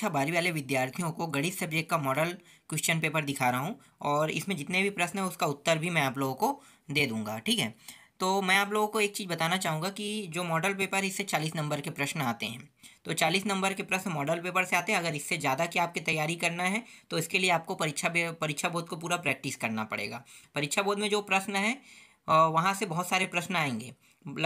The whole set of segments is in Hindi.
कक्षा अच्छा बारहवीं वाले विद्यार्थियों को गणित सब्जेक्ट का मॉडल क्वेश्चन पेपर दिखा रहा हूँ और इसमें जितने भी प्रश्न हैं उसका उत्तर भी मैं आप लोगों को दे दूँगा ठीक है तो मैं आप लोगों को एक चीज़ बताना चाहूँगा कि जो मॉडल पेपर इससे चालीस नंबर के प्रश्न आते हैं तो चालीस नंबर के प्रश्न मॉडल पेपर से आते हैं अगर इससे ज़्यादा की आपकी तैयारी करना है तो इसके लिए आपको परीक्षा परीक्षा बोध को पूरा प्रैक्टिस करना पड़ेगा परीक्षा बोध में जो प्रश्न है वहाँ से बहुत सारे प्रश्न आएंगे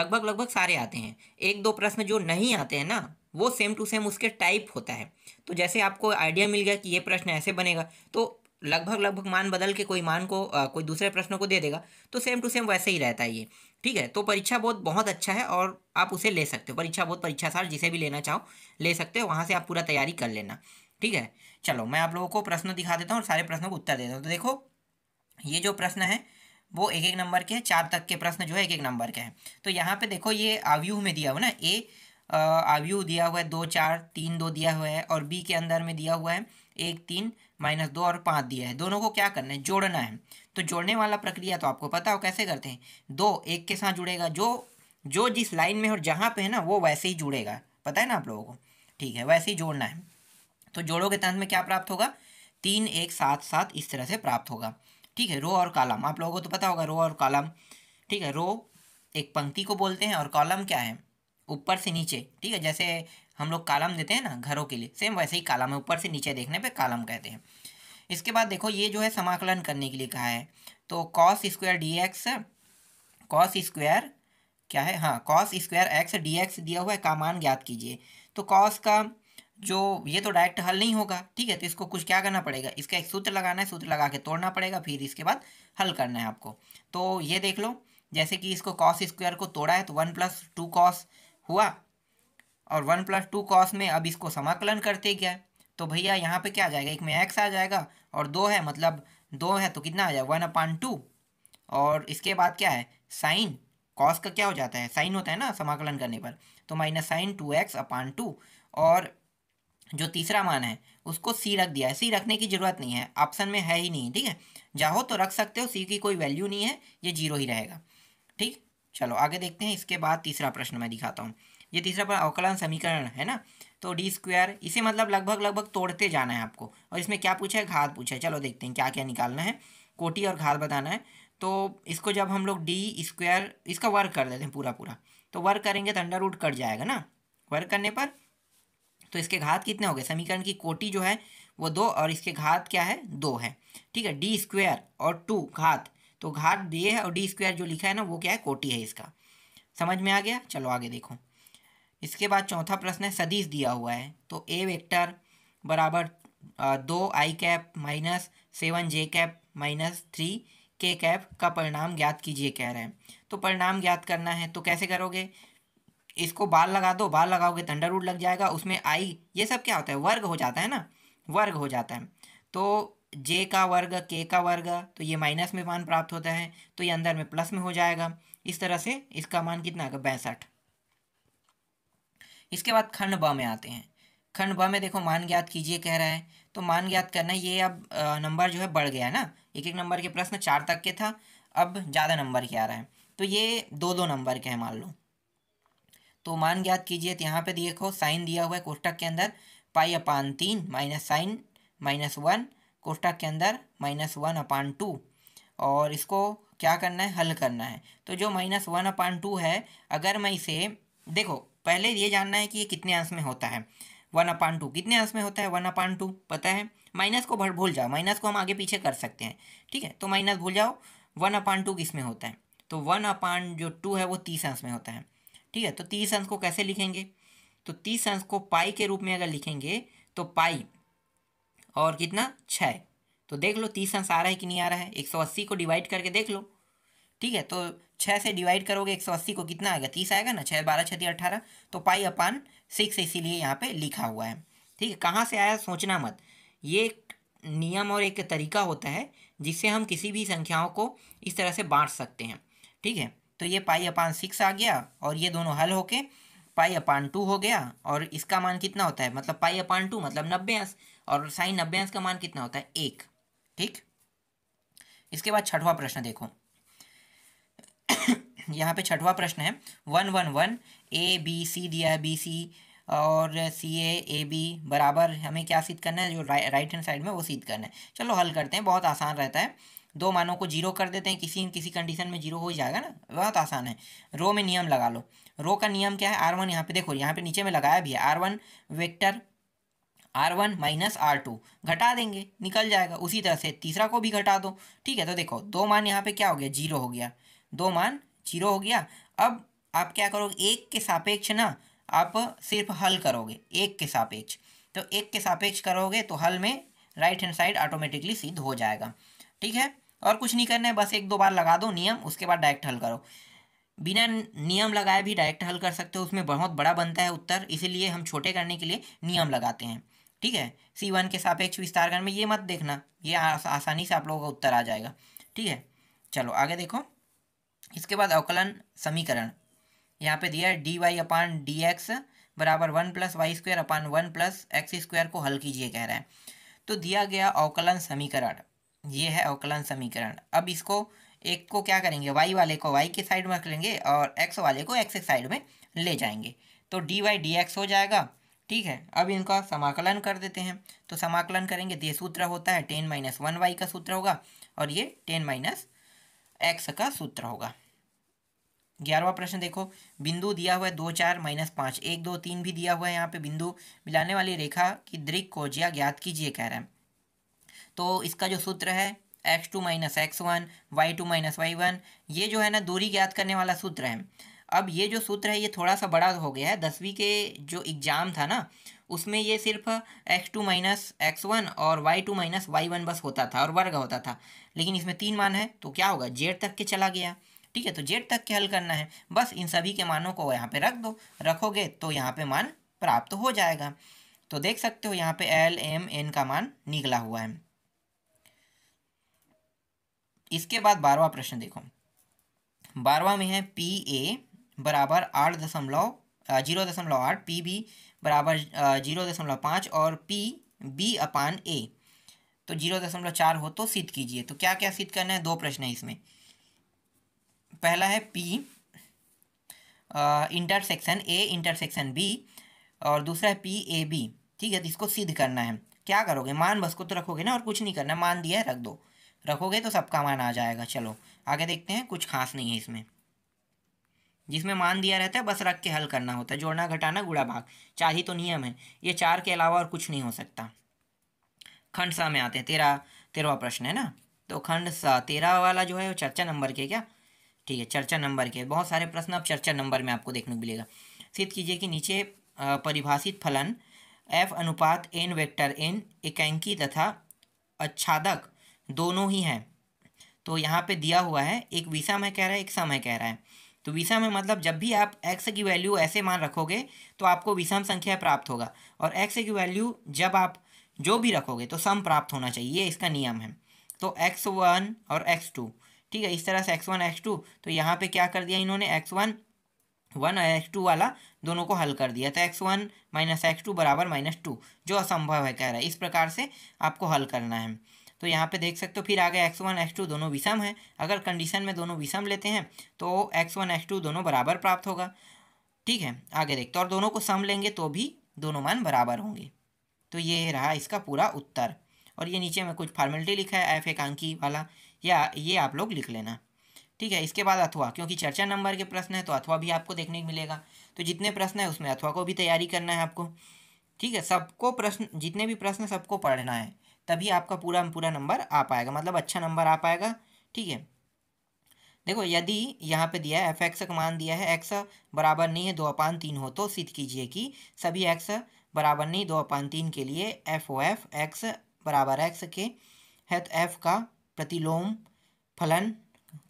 लगभग लगभग सारे आते हैं एक दो प्रश्न जो नहीं आते हैं ना वो सेम टू सेम उसके टाइप होता है तो जैसे आपको आइडिया मिल गया कि ये प्रश्न ऐसे बनेगा तो लगभग लगभग मान बदल के कोई मान को आ, कोई दूसरे प्रश्नों को दे देगा तो सेम टू सेम वैसे ही रहता है ये ठीक है तो परीक्षा बहुत बहुत अच्छा है और आप उसे ले सकते हो परीक्षा बहुत परीक्षा सार जिसे भी लेना चाहो ले सकते हो वहाँ से आप पूरा तैयारी कर लेना ठीक है चलो मैं आप लोगों को प्रश्न दिखा देता हूँ और सारे प्रश्नों को उत्तर देता हूँ तो देखो ये जो प्रश्न है वो एक एक नंबर के हैं चार तक के प्रश्न जो है एक एक नंबर के हैं तो यहाँ पे देखो ये आव्यूह में दिया हुआ ना ए यू दिया हुआ है दो चार तीन दो दिया हुआ है और बी के अंदर में दिया हुआ है एक तीन माइनस दो और पाँच दिया है दोनों को क्या करना है जोड़ना है तो जोड़ने वाला प्रक्रिया तो आपको पता हो कैसे करते हैं दो एक के साथ जुड़ेगा जो जो जिस लाइन में और जहाँ पे है ना वो वैसे ही जुड़ेगा पता है ना आप लोगों को ठीक है वैसे ही जोड़ना है तो जोड़ों के तंत्र में क्या प्राप्त होगा तीन एक सात सात इस तरह से प्राप्त होगा ठीक है रो और कॉलम आप लोगों को तो पता होगा रो और कॉलम ठीक है रो एक पंक्ति को बोलते हैं और कॉलम क्या है ऊपर से नीचे ठीक है जैसे हम लोग कालम देते हैं ना घरों के लिए सेम वैसे ही कालम है ऊपर से नीचे देखने पे कालम कहते हैं इसके बाद देखो ये जो है समाकलन करने के लिए कहा है तो cos square D X cos square क्या है हाँ cos square X D X दिया हुआ है का मान ज्ञात कीजिए तो कॉस का जो ये तो डायरेक्ट हल नहीं होगा ठीक है तो इसको कुछ क्या करना पड़ेगा इसका एक सूत्र लगाना है सूत्र लगा के तोड़ना पड़ेगा फिर इसके बाद हल करना है आपको तो ये देख लो जैसे कि इसको कॉस स्क्वायर को तोड़ा है तो वन प्लस टू कॉस हुआ और वन प्लस टू कॉस में अब इसको समाकलन करते गया तो भैया यहाँ पे क्या आ जाएगा एक में एक्स आ जाएगा और दो है मतलब दो है तो कितना आ जाएगा वन अपान टू और इसके बाद क्या है साइन कॉस का क्या हो जाता है साइन होता है ना समाकलन करने पर तो minus sine two X upon two और जो तीसरा मान है उसको सी रख दिया है सी रखने की ज़रूरत नहीं है ऑप्शन में है ही नहीं ठीक है जाओ तो रख सकते हो सी की कोई वैल्यू नहीं है ये जीरो ही रहेगा ठीक चलो आगे देखते हैं इसके बाद तीसरा प्रश्न मैं दिखाता हूँ ये तीसरा प्रश्न अवकलन समीकरण है ना तो डी स्क्वायर इसे मतलब लगभग लगभग तोड़ते जाना है आपको और इसमें क्या पूछा है घात पूछा है चलो देखते हैं क्या क्या निकालना है कोटी और घात बताना है तो इसको जब हम लोग डी स्क्वायर इसका वर्क कर देते हैं पूरा पूरा तो वर्क करेंगे तो अंडर रूट कट जाएगा ना वर्क करने पर तो इसके घात कितने हो गए समीकरण की कोटी जो है वो दो और इसके घात क्या है दो है ठीक है डी स्क्वायर और टू घात तो घात दिए है और डी स्क्वायर जो लिखा है ना वो क्या है कोटी है इसका समझ में आ गया चलो आगे देखो इसके बाद चौथा प्रश्न है सदीश दिया हुआ है तो ए वेक्टर बराबर दो I cap minus seven J cap minus three K cap का परिणाम ज्ञात कीजिए कह रहे हैं तो परिणाम ज्ञात करना है तो कैसे करोगे इसको बाल लगा दो बाल लगाओगे थंडर रूट लग जाएगा उसमें आई ये सब क्या होता है वर्ग हो जाता है ना वर्ग हो जाता है तो जे का वर्ग के का वर्ग तो ये माइनस में मान प्राप्त होता है तो ये अंदर में प्लस में हो जाएगा इस तरह से इसका मान कितना आएगा पैंसठ इसके बाद खंड ब में आते हैं खंड ब में देखो मान ज्ञात कीजिए कह रहा है तो मान ज्ञात करना ये अब नंबर जो है बढ़ गया है ना एक एक नंबर के प्रश्न चार तक के था अब ज़्यादा नंबर के आ रहा है तो ये दो दो नंबर के हैं मान लो तो मान ज्ञात कीजिए तो यहाँ पे देखो साइन दिया हुआ है कोष्टक के अंदर पाई अपान तीन माइनस साइन माइनस वन कोष्टक के अंदर माइनस वन अपान टू और इसको क्या करना है हल करना है तो जो माइनस वन अपान टू है अगर मैं इसे देखो पहले ये जानना है कि ये कितने अंश में होता है वन अपान टू कितने अंश में होता है वन अपान टू पता है माइनस को भूल जाओ माइनस को हम आगे पीछे कर सकते हैं ठीक है तो माइनस भूल जाओ वन अपान टू किस में होता है तो वन अपान जो टू है वो तीस अंश में होता है ठीक है तो तीस अंश को कैसे लिखेंगे तो तीस अंश को पाई के रूप में अगर लिखेंगे तो पाई और कितना छः तो देख लो तीस अंश आ रहा है कि नहीं आ रहा है एक सौ अस्सी को डिवाइड करके देख लो ठीक है तो छः से डिवाइड करोगे एक सौ अस्सी को कितना आएगा तीस आएगा ना छः बारह छः अट्ठारह तो पाई अपान सिक्स इसीलिए यहाँ पे लिखा हुआ है ठीक है कहाँ से आया सोचना मत ये एक नियम और एक तरीका होता है जिससे हम किसी भी संख्याओं को इस तरह से बांट सकते हैं ठीक है तो ये पाई अपान सिक्स आ गया और ये दोनों हल होके पाई अपान टू हो गया और इसका मान कितना होता है मतलब पाई अपान टू मतलब नब्बे अंश और साइन नब्बे अंश का मान कितना होता है एक ठीक इसके बाद छठवां प्रश्न देखो यहाँ पे छठवां प्रश्न है one one one A B C दिया है बी सी और सी ए ए बी बराबर हमें क्या सीध करना है जो रा, राइट हैंड साइड में वो सीध करना है चलो हल करते हैं बहुत आसान रहता है दो मानों को जीरो कर देते हैं किसी किसी कंडीशन में जीरो हो जाएगा ना बहुत आसान है रो में नियम लगा लो रो का नियम क्या है आर वन यहाँ पे देखो यहाँ पे नीचे में लगाया भी है R one vector R one minus R two घटा देंगे निकल जाएगा उसी तरह से तीसरा को भी घटा दो ठीक है तो देखो दो मान यहाँ पे क्या हो गया जीरो हो गया दो मान जीरो हो गया अब आप क्या करोगे एक के सापेक्ष ना आप सिर्फ हल करोगे एक के सापेक्ष तो एक के सापेक्ष करोगे तो हल में राइट हैंड साइड ऑटोमेटिकली सिद्ध हो जाएगा ठीक है और कुछ नहीं करना है बस एक दो बार लगा दो नियम उसके बाद डायरेक्ट हल करो बिना नियम लगाए भी डायरेक्ट हल कर सकते हो उसमें बहुत बड़ा बनता है उत्तर इसीलिए हम छोटे करने के लिए नियम लगाते हैं ठीक है सी वन के सापेक्ष विस्तार करने में ये मत देखना ये आस, आसानी से आप लोगों का उत्तर आ जाएगा ठीक है चलो आगे देखो इसके बाद अवकलन समीकरण यहाँ पे दिया है D Y upon D X बराबर one plus Y square upon one plus X square को हल कीजिए कह रहा है तो दिया गया अवकलन समीकरण ये है अवकलन समीकरण अब इसको एक को क्या करेंगे वाई वाले को वाई की साइड में रख लेंगे और एक्स वाले को एक्स के साइड में ले जाएंगे तो डी वाई डी एक्स हो जाएगा ठीक है अब इनका समाकलन कर देते हैं तो समाकलन करेंगे तो ये सूत्र होता है टेन माइनस वन वाई का सूत्र होगा और ये टेन माइनस एक्स का सूत्र होगा ग्यारहवा प्रश्न देखो बिंदु दिया हुआ है दो चार माइनस पाँच एक दो तीन भी दिया हुआ है यहाँ पे बिंदु मिलाने वाली रेखा की दृक कोजिया ज्ञात कीजिए कह रहे हैं तो इसका जो सूत्र है X two minus X one Y two minus Y one ये जो है ना दूरी ज्ञात करने वाला सूत्र है अब ये जो सूत्र है ये थोड़ा सा बड़ा हो गया है दसवीं के जो एग्ज़ाम था ना उसमें ये सिर्फ X two minus X one और Y two minus Y one बस होता था और वर्ग होता था लेकिन इसमें तीन मान है तो क्या होगा जेड तक के चला गया ठीक है तो जेड तक के हल करना है बस इन सभी के मानों को यहाँ पे रख दो रखोगे तो यहाँ पे मान प्राप्त हो जाएगा तो देख सकते हो यहाँ पे एल एम एन का मान निकला हुआ है इसके बाद बारहवा प्रश्न देखो बारवा में है पी ए बराबर आठ दशमलव जीरो दशमलव आठ पी बी बराबर जीरो दशमलव पाँच और पी बी अपान ए तो जीरो दशमलव चार हो तो सिद्ध कीजिए तो क्या क्या सिद्ध करना है दो प्रश्न है इसमें पहला है P intersection A intersection B और दूसरा है पी ए बी ठीक है तो इसको सिद्ध करना है क्या करोगे मान बस को तो रखोगे ना और कुछ नहीं करना मान दिया है रख दो रखोगे तो सबका मान आ जाएगा चलो आगे देखते हैं कुछ खास नहीं है इसमें जिसमें मान दिया रहता है बस रख के हल करना होता है जोड़ना घटाना गुड़ा भाग चार ही तो नियम है ये चार के अलावा और कुछ नहीं हो सकता खंड सा में आते हैं तेरा तेरहवा प्रश्न है ना तो खंड सा तेरह वाला जो है वो चर्चा नंबर के क्या ठीक है चर्चा नंबर के बहुत सारे प्रश्न अब चर्चा नंबर में आपको देखने को मिलेगा सिद्ध कीजिए कि नीचे परिभाषित फलन एफ अनुपात एन वेक्टर एन एकैंकी तथा अच्छादक दोनों ही हैं तो यहाँ पे दिया हुआ है एक विषम है कह रहा है एक सम है कह रहा है तो विषम में मतलब जब भी आप एक्स की वैल्यू ऐसे मान रखोगे तो आपको विषम संख्या प्राप्त होगा और एक्स की वैल्यू जब आप जो भी रखोगे तो सम प्राप्त होना चाहिए ये इसका नियम है तो एक्स वन और एक्स टू ठीक है इस तरह से एक्स वन एक्स टू तो यहाँ पे क्या कर दिया इन्होंने एक्स वन वन और एक्स टू वाला दोनों को हल कर दिया तो x one minus x two बराबर माइनस टू जो असंभव है कह रहा है इस प्रकार से आपको हल करना है तो यहाँ पे देख सकते हो फिर आगे एक्स वन एक्स टू दोनों विषम हैं अगर कंडीशन में दोनों विषम लेते हैं तो एक्स वन एक्स टू दोनों बराबर प्राप्त होगा ठीक है आगे देखते और दोनों को सम लेंगे तो भी दोनों मान बराबर होंगे तो ये रहा इसका पूरा उत्तर और ये नीचे में कुछ फॉर्मेलिटी लिखा है एफ एकांकी वाला या ये आप लोग लिख लेना ठीक है इसके बाद अथवा क्योंकि चर्चा नंबर के प्रश्न है तो अथवा भी आपको देखने को मिलेगा तो जितने प्रश्न है उसमें अथवा को भी तैयारी करना है आपको ठीक है सबको प्रश्न जितने भी प्रश्न सबको पढ़ना है तभी आपका पूरा पूरा नंबर आ पाएगा मतलब अच्छा नंबर आ पाएगा ठीक है देखो यदि यहाँ पे दिया है एफ एक्स का मान दिया है एक्स बराबर नहीं है दो अपान तीन हो तो सिद्ध कीजिए कि सभी एक्स बराबर नहीं दो अपान तीन के लिए एफ ओ एफ एक्स बराबर एक्स के है तो एफ का प्रतिलोम फलन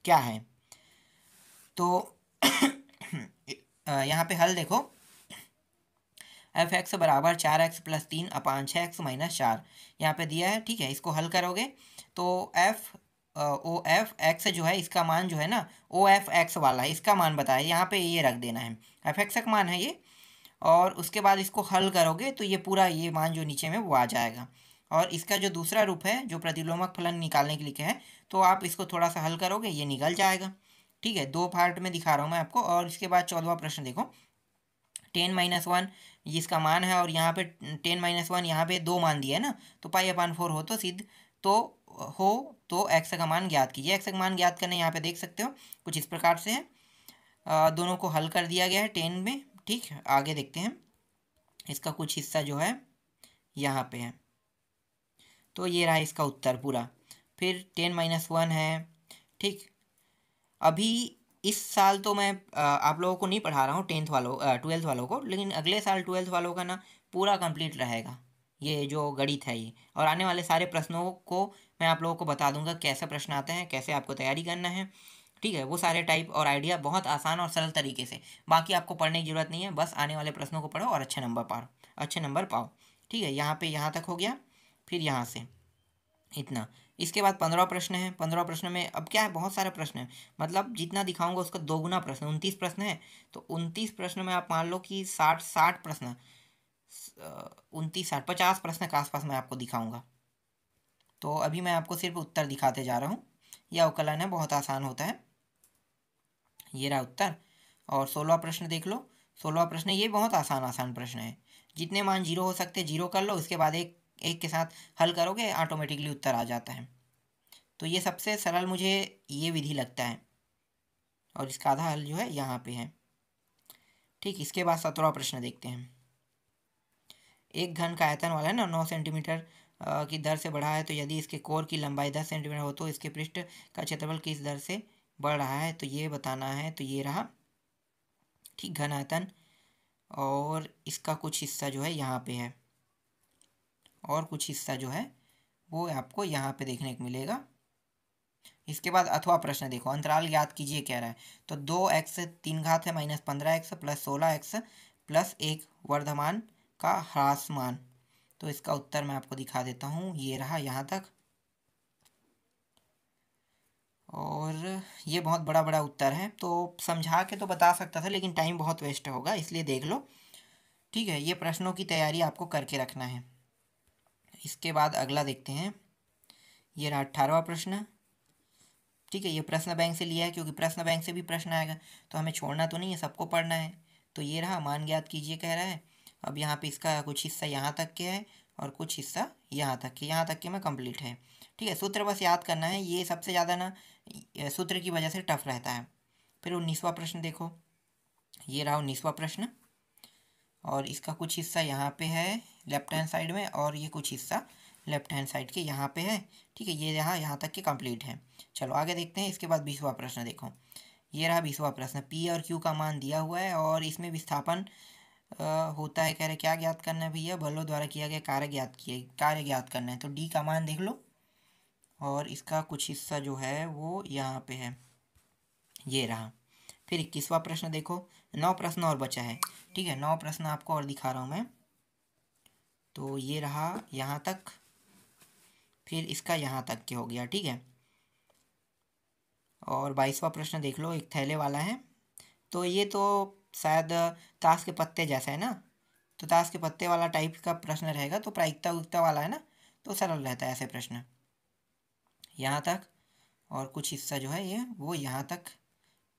क्या है तो यहाँ पे हल देखो एफ एक्स बराबर चार एक्स प्लस तीन अपान छः एक्स माइनस चार यहाँ पर दिया है ठीक है इसको हल करोगे तो एफ ओ एफ एक्स जो है इसका मान जो है ना ओ एफ एक्स वाला है इसका मान बताया यहाँ पे ये रख देना है एफ एक्स का मान है ये और उसके बाद इसको हल करोगे तो ये पूरा ये मान जो नीचे में वो आ जाएगा और इसका जो दूसरा रूप है जो प्रतिलोमक फलन निकालने के लिए है तो आप इसको थोड़ा सा हल करोगे ये निकल जाएगा ठीक है दो पार्ट में दिखा रहा हूँ मैं आपको और इसके बाद चौदवा प्रश्न देखो टेन माइनस वन ये इसका मान है और यहाँ पे टेन माइनस वन यहाँ पे दो मान दिया है ना तो पाई अपान फोर हो तो सिद्ध तो हो तो एक्स का मान ज्ञात कीजिए एक्स का मान ज्ञात करने यहाँ पे देख सकते हो कुछ इस प्रकार से है दोनों को हल कर दिया गया है टेन में ठीक आगे देखते हैं इसका कुछ हिस्सा जो है यहाँ पे है तो ये रहा इसका उत्तर पूरा फिर टेन माइनस वन है ठीक अभी इस साल तो मैं आप लोगों को नहीं पढ़ा रहा हूँ टेंथ वालों ट्वेल्थ वालों को लेकिन अगले साल ट्वेल्थ वालों का ना पूरा कंप्लीट रहेगा ये जो गणित है ये और आने वाले सारे प्रश्नों को मैं आप लोगों को बता दूंगा कैसे प्रश्न आते हैं कैसे आपको तैयारी करना है ठीक है वो सारे टाइप और आइडिया बहुत आसान और सरल तरीके से बाकी आपको पढ़ने की ज़रूरत नहीं है बस आने वाले प्रश्नों को पढ़ो और अच्छे नंबर पाओ अच्छे नंबर पाओ ठीक है यहाँ पर यहाँ तक हो गया फिर यहाँ से इतना इसके बाद पंद्रह प्रश्न है पंद्रह प्रश्न में अब क्या है बहुत सारे प्रश्न है मतलब जितना दिखाऊंगा उसका दोगुना प्रश्न उनतीस प्रश्न है तो उनतीस प्रश्न में आप मान लो कि साठ साठ प्रश्न उनतीस साठ पचास प्रश्न के आसपास मैं आपको दिखाऊंगा तो अभी मैं आपको सिर्फ उत्तर दिखाते जा रहा हूँ यह अवकलन है बहुत आसान होता है ये रहा उत्तर और सोलह प्रश्न देख लो सोलह प्रश्न ये बहुत आसान आसान प्रश्न है जितने मान जीरो हो सकते हैं जीरो कर लो उसके बाद एक एक के साथ हल करोगे ऑटोमेटिकली उत्तर आ जाता है तो ये सबसे सरल मुझे ये विधि लगता है और इसका आधा हल जो है यहाँ पे है ठीक इसके बाद सत्रह प्रश्न देखते हैं एक घन का आयतन वाला है ना नौ सेंटीमीटर की दर से बढ़ा है तो यदि इसके कोर की लंबाई दस सेंटीमीटर हो तो इसके पृष्ठ का क्षेत्रफल किस दर से बढ़ रहा है तो ये बताना है तो ये रहा ठीक घन आयतन और इसका कुछ हिस्सा जो है यहाँ पे है और कुछ हिस्सा जो है वो आपको यहाँ पे देखने को मिलेगा इसके बाद अथवा प्रश्न देखो अंतराल याद कीजिए कह रहा है तो दो एक्स तीन घात है माइनस पंद्रह एक्स प्लस सोलह एक्स प्लस एक वर्धमान का ह्रासमान तो इसका उत्तर मैं आपको दिखा देता हूँ ये रहा यहाँ तक और ये बहुत बड़ा बड़ा उत्तर है तो समझा के तो बता सकता था लेकिन टाइम बहुत वेस्ट होगा इसलिए देख लो ठीक है ये प्रश्नों की तैयारी आपको करके रखना है इसके बाद अगला देखते हैं ये रहा अट्ठारहवा प्रश्न ठीक है ये प्रश्न बैंक से लिया है क्योंकि प्रश्न बैंक से भी प्रश्न आएगा तो हमें छोड़ना तो नहीं है सबको पढ़ना है तो ये रहा मान ज्ञात कीजिए कह रहा है अब यहाँ पे इसका कुछ हिस्सा यहाँ तक के है और कुछ हिस्सा यहाँ तक के यहाँ तक के में कंप्लीट है ठीक है सूत्र बस याद करना है ये सबसे ज़्यादा ना सूत्र की वजह से टफ रहता है फिर उन्नीसवा प्रश्न देखो ये रहा उन्नीसवा प्रश्न और इसका कुछ हिस्सा यहाँ पे है लेफ्ट हैंड साइड में और ये कुछ हिस्सा लेफ्ट हैंड साइड के यहाँ पे है ठीक है ये यहाँ यहाँ तक के कंप्लीट है चलो आगे देखते हैं इसके बाद बीसवा प्रश्न देखो ये रहा बीसवा प्रश्न पी और क्यू का मान दिया हुआ है और इसमें विस्थापन होता है कह रहे क्या ज्ञात करना है भैया बलों द्वारा किया गया कार्य ज्ञात किए कार्य ज्ञात करना है तो डी का मान देख लो और इसका कुछ हिस्सा जो है वो यहाँ पे है ये रहा फिर इक्कीसवा प्रश्न देखो नौ प्रश्न और बचा है ठीक है नौ प्रश्न आपको और दिखा रहा हूँ मैं तो ये रहा यहाँ तक फिर इसका यहाँ तक के हो गया ठीक है और बाईसवा प्रश्न देख लो एक थैले वाला है तो ये तो शायद ताश के पत्ते जैसा है ना तो ताश के पत्ते वाला टाइप का प्रश्न रहेगा तो प्रायिकता उगता वाला है ना तो सरल रहता है ऐसे प्रश्न यहाँ तक और कुछ हिस्सा जो है ये वो यहाँ तक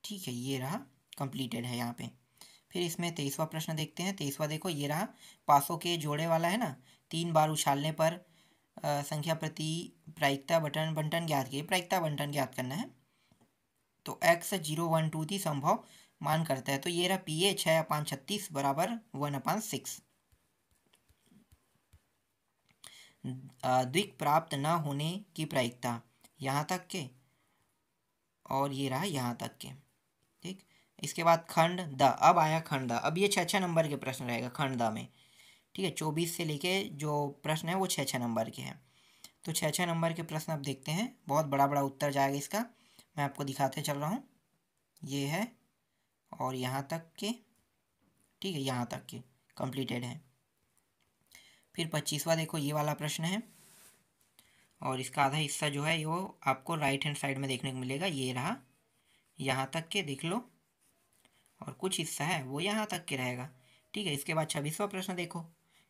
ठीक है ये रहा कंप्लीटेड है यहाँ पे फिर इसमें तेईसवा प्रश्न देखते हैं तेईसवा देखो ये रहा पासों के जोड़े वाला है ना तीन बार उछालने पर आ, संख्या प्रति प्रायिकता बटन बंटन ज्ञात किए प्रायिकता बंटन ज्ञात करना है तो एक्स जीरो वन टू थी संभव मान करता है तो ये रहा पी ए छः अपान छत्तीस बराबर वन अपान सिक्स द्विक प्राप्त न होने की प्रायिकता यहाँ तक के और ये रहा यहाँ तक के इसके बाद खंड द अब आया खंड द अब ये छः छः नंबर के प्रश्न रहेगा खंड द में ठीक है चौबीस से लेके जो प्रश्न है वो छः छः नंबर के हैं तो छः छः नंबर के प्रश्न आप देखते हैं बहुत बड़ा बड़ा उत्तर जाएगा इसका मैं आपको दिखाते चल रहा हूँ ये है और यहाँ तक के ठीक है यहाँ तक के कंप्लीटेड है फिर पच्चीसवा देखो ये वाला प्रश्न है और इसका आधा हिस्सा जो है वो आपको राइट हैंड साइड में देखने को मिलेगा ये रहा यहाँ तक के देख लो और कुछ हिस्सा है वो यहाँ तक के रहेगा ठीक है इसके बाद छब्बीसवा प्रश्न देखो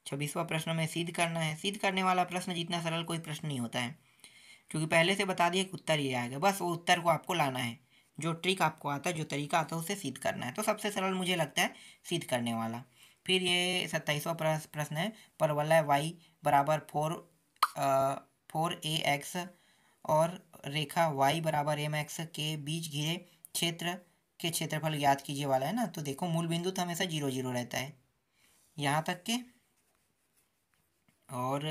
छब्बीसवा प्रश्न में सिद्ध करना है सिद्ध करने वाला प्रश्न जितना सरल कोई प्रश्न नहीं होता है क्योंकि पहले से बता दिया कि उत्तर ये आएगा बस वो उत्तर को आपको लाना है जो ट्रिक आपको आता है जो तरीका आता है उसे सिद्ध करना है तो सबसे सरल मुझे लगता है सिद्ध करने वाला फिर ये सत्ताईसवा प्रश्न है परवलय वाई बराबर फोर फोर ए एक्स और रेखा वाई बराबर एम एक्स के बीच घिरे क्षेत्र के क्षेत्रफल ज्ञात कीजिए वाला है ना तो देखो मूल बिंदु तो हमेशा जीरो जीरो रहता है यहाँ तक के और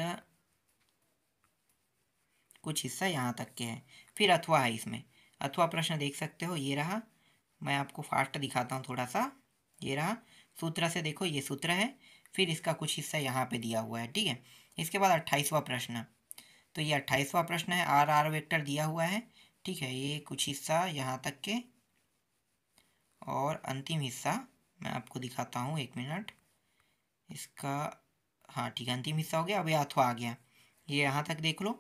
कुछ हिस्सा यहाँ तक के है फिर अथवा है इसमें अथवा प्रश्न देख सकते हो ये रहा मैं आपको फास्ट दिखाता हूँ थोड़ा सा ये रहा सूत्र से देखो ये सूत्र है फिर इसका कुछ हिस्सा यहाँ पे दिया हुआ है ठीक है इसके बाद अट्ठाईसवा प्रश्न तो ये अट्ठाईसवा प्रश्न है आर आर वेक्टर दिया हुआ है ठीक है ये कुछ हिस्सा यहाँ तक के और अंतिम हिस्सा मैं आपको दिखाता हूँ एक मिनट इसका हाँ ठीक है अंतिम हिस्सा हो गया अब ये हाथों आ गया ये यहाँ तक देख लो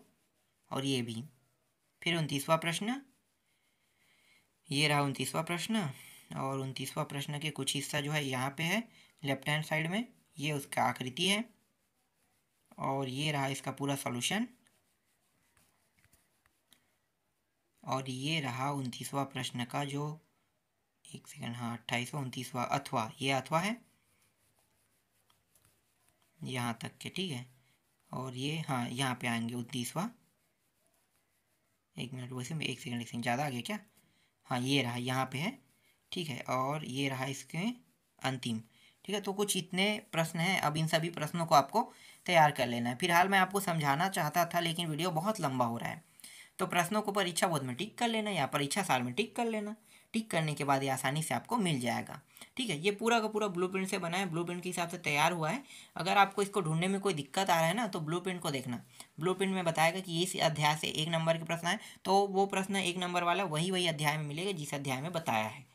और ये भी फिर उनतीसवा प्रश्न ये रहा उनतीसवा प्रश्न और उनतीसवा प्रश्न के कुछ हिस्सा जो है यहाँ पे है लेफ्ट हैंड साइड में ये उसका आकृति है और ये रहा इसका पूरा सॉल्यूशन और ये रहा उनतीसवा प्रश्न का जो एक सेकेंड हाँ अट्ठाईसवा उनतीसवा अथवा ये अथवा है यहाँ तक के ठीक है और ये हाँ यहाँ पे आएंगे उनतीसवा एक मिनट वैसे में एक सेकेंड एक सेकेंड ज़्यादा आ गया क्या हाँ ये रहा यहाँ पे है ठीक है और ये रहा इसके अंतिम ठीक है तो कुछ इतने प्रश्न हैं अब इन सभी प्रश्नों को आपको तैयार कर लेना है फिलहाल मैं आपको समझाना चाहता था लेकिन वीडियो बहुत लंबा हो रहा है तो प्रश्नों को परीक्षा बोध में टिक कर लेना या परीक्षा साल में टिक कर लेना टिक करने के बाद ये आसानी से आपको मिल जाएगा ठीक है ये पूरा का पूरा ब्लू प्रिंट से बना है ब्लू प्रिंट के हिसाब से तैयार हुआ है अगर आपको इसको ढूंढने में कोई दिक्कत आ रहा है ना तो ब्लू प्रिंट को देखना ब्लू प्रिंट में बताएगा कि इस अध्याय से एक नंबर के प्रश्न है तो वो प्रश्न एक नंबर वाला वही वही अध्याय में मिलेगा जिस अध्याय में बताया है